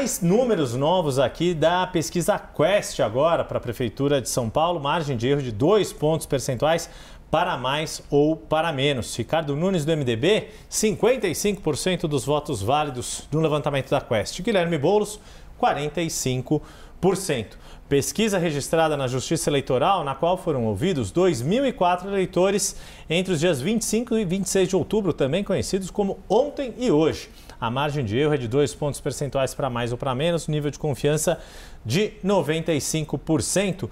Mais números novos aqui da pesquisa Quest agora para a Prefeitura de São Paulo, margem de erro de dois pontos percentuais para mais ou para menos. Ricardo Nunes do MDB, 55% dos votos válidos no levantamento da Quest. Guilherme Boulos, 45%. Pesquisa registrada na Justiça Eleitoral, na qual foram ouvidos 2.004 eleitores entre os dias 25 e 26 de outubro, também conhecidos como ontem e hoje. A margem de erro é de dois pontos percentuais para mais ou para menos, nível de confiança de 95%.